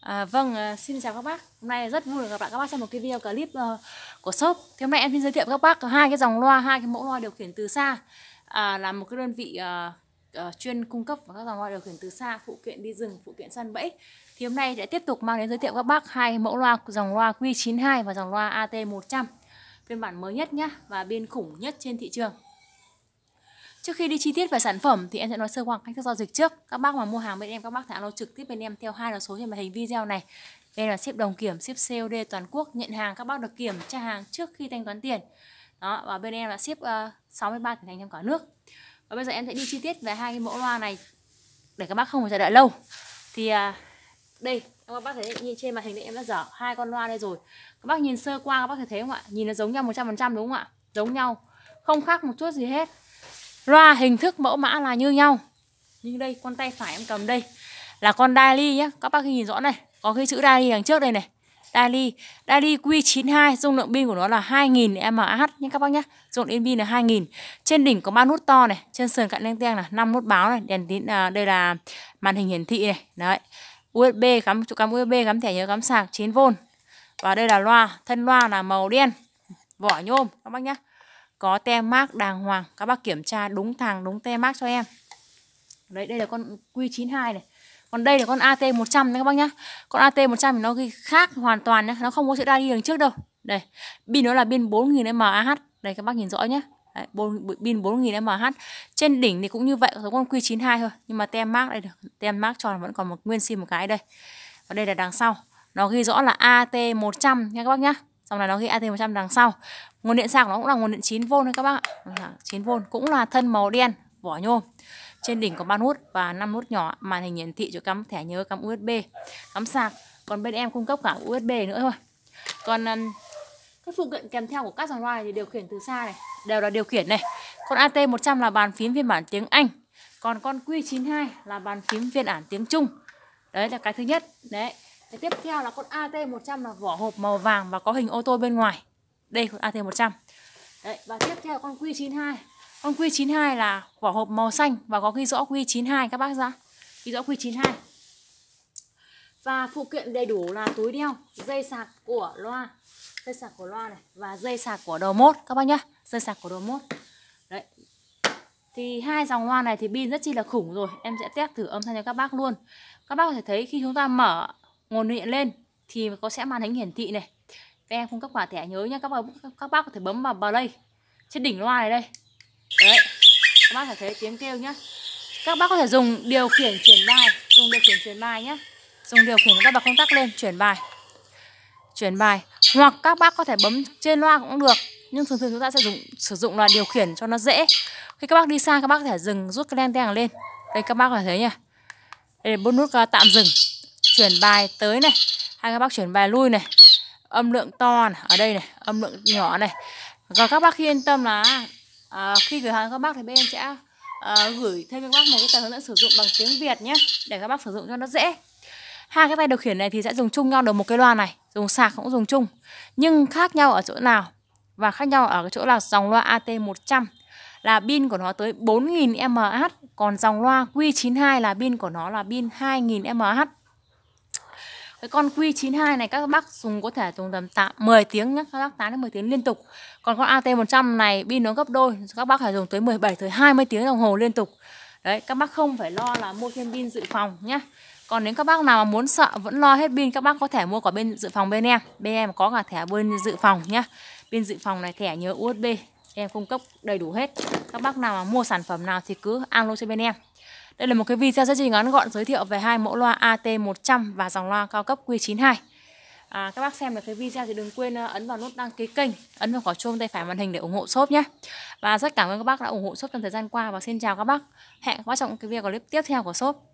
À, vâng, à, xin chào các bác. Hôm nay rất vui được gặp lại các bác trong một cái video clip uh, của shop. Thì hôm nay em xin giới thiệu với các bác hai cái dòng loa, hai cái mẫu loa điều khiển từ xa. À, là một cái đơn vị uh, uh, chuyên cung cấp các dòng loa điều khiển từ xa, phụ kiện đi rừng, phụ kiện săn bẫy. Thì hôm nay sẽ tiếp tục mang đến giới thiệu các bác hai mẫu loa dòng loa Q92 và dòng loa AT100. Phiên bản mới nhất nhá và biên khủng nhất trên thị trường. Trước khi đi chi tiết về sản phẩm thì em sẽ nói sơ qua cách thức giao dịch trước. Các bác mà mua hàng bên em các bác thả alo trực tiếp bên em theo hai là số trên màn hình video này. Đây là ship đồng kiểm, ship COD toàn quốc, nhận hàng các bác được kiểm tra hàng trước khi thanh toán tiền. Đó, và bên em là ship ờ, uh, 63 tỉnh thành trong cả nước. Và bây giờ em sẽ đi chi tiết về hai cái mẫu loa này để các bác không phải chờ đợi lâu. Thì uh, đây các bác thấy nhìn trên màn hình đấy em đã dở hai con loa đây rồi các bác nhìn sơ qua các bác thấy thế không ạ nhìn nó giống nhau 100% đúng không ạ giống nhau không khác một chút gì hết loa hình thức mẫu mã là như nhau nhưng đây con tay phải em cầm đây là con Daily nhé các bác nhìn rõ này có cái chữ Daily đằng trước đây này Daily, Daily Q92 dung lượng pin của nó là 2000 mAh nhé các bác nhé dung lượng pin là 2000 trên đỉnh có ba nút to này trên sườn cạnh lên teng là 5 nút báo này đèn tín à, đây là màn hình hiển thị này đấy USB cắm chỗ cắm USB cắm thẻ nhớ cắm sạc 9V và đây là loa thân loa là màu đen vỏ nhôm các bác nhé có tem mác đàng hoàng các bác kiểm tra đúng thằng đúng tem mác cho em đấy đây là con Q92 này còn đây là con AT100 nha các bác nhá con AT100 thì nó ghi khác hoàn toàn nhá nó không có chữ đa đi đằng trước đâu đây pin nó là pin 4000 mAh đây các bác nhìn rõ nhá Đấy, pin 4000 mAh trên đỉnh thì cũng như vậy giống con Q92 thôi nhưng mà tem mác đây được tem mác tròn vẫn còn một nguyên sim một cái đây và đây là đằng sau nó ghi rõ là AT100 nha các bác nhá xong là nó ghi AT100 đằng sau nguồn điện sạc nó cũng là nguồn điện 9V đấy các bác ạ 9V cũng là thân màu đen vỏ nhôm trên đỉnh có 3 nút và 5 nút nhỏ màn hình hiển thị chỗ cắm thẻ nhớ cắm USB cắm sạc còn bên em cung cấp cả USB nữa thôi còn các phụ kiện kèm theo của các dòng loa này thì điều khiển từ xa này đều là điều khiển này con AT100 là bàn phím phiên bản tiếng Anh còn con Q92 là bàn phím phiên bản tiếng Trung đấy là cái thứ nhất đấy Thế tiếp theo là con AT100 là vỏ hộp màu vàng và có hình ô tô bên ngoài. Đây con AT100. Đấy, và tiếp theo con Q92. Con Q92 là vỏ hộp màu xanh và có ghi rõ Q92 các bác ra. Ghi rõ Q92. Và phụ kiện đầy đủ là túi đeo, dây sạc của loa, dây sạc của loa này và dây sạc của đầu mốt các bác nhá. Dây sạc của đầu mốt. Đấy. Thì hai dòng loa này thì pin rất chi là khủng rồi, em sẽ test thử âm thanh cho các bác luôn. Các bác có thể thấy khi chúng ta mở nguồn điện lên thì có sẽ màn hình hiển thị này các em không cấp quả thẻ nhớ nhé các bác các bác có thể bấm vào play trên đỉnh loa này đây đấy các bác sẽ thấy tiếng kêu nhá các bác có thể dùng điều khiển chuyển bài dùng điều khiển chuyển bài nhé dùng điều khiển các bật công tắc lên chuyển bài chuyển bài hoặc các bác có thể bấm trên loa cũng được nhưng thường thường chúng ta sẽ dùng sử dụng là điều khiển cho nó dễ khi các bác đi xa các bác có thể dừng rút cái len teng lên đây các bác có thể thấy nhá. đây bấm nút à, tạm dừng chuyển bài tới này hai các bác chuyển bài lui này âm lượng to này, ở đây này âm lượng nhỏ này và các bác yên tâm là à, khi gửi hàng các bác thì bên em sẽ à, gửi thêm các bác một cái tờ hướng dẫn sử dụng bằng tiếng Việt nhé để các bác sử dụng cho nó dễ hai cái tay điều khiển này thì sẽ dùng chung nhau được một cái loa này dùng sạc cũng dùng chung nhưng khác nhau ở chỗ nào và khác nhau ở cái chỗ là dòng loa AT100 là pin của nó tới 4000 mAh còn dòng loa Q92 là pin của nó là pin 2000 mAh cái con Q92 này các bác dùng có thể dùng tầm tạm 10 tiếng nhé, các bác 8 đến 10 tiếng liên tục. Còn con AT100 này pin nó gấp đôi, các bác phải dùng tới 17 tới 20 tiếng đồng hồ liên tục. Đấy, các bác không phải lo là mua thêm pin dự phòng nhé. Còn nếu các bác nào mà muốn sợ vẫn lo hết pin các bác có thể mua cả bên dự phòng bên em. Bên em có cả thẻ bên dự phòng nhé. Bên dự phòng này thẻ nhớ USB em cung cấp đầy đủ hết. Các bác nào mà mua sản phẩm nào thì cứ alo cho bên em. Đây là một cái video rất chỉ ngắn gọn giới thiệu về hai mẫu loa AT100 và dòng loa cao cấp Q92. À, các bác xem được cái video thì đừng quên ờ, ấn vào nút đăng ký kênh, ấn vào quả chuông tay phải màn hình để ủng hộ shop nhé. Và rất cảm ơn các bác đã ủng hộ shop trong thời gian qua và xin chào các bác. Hẹn các bác trong cái video clip tiếp theo của shop.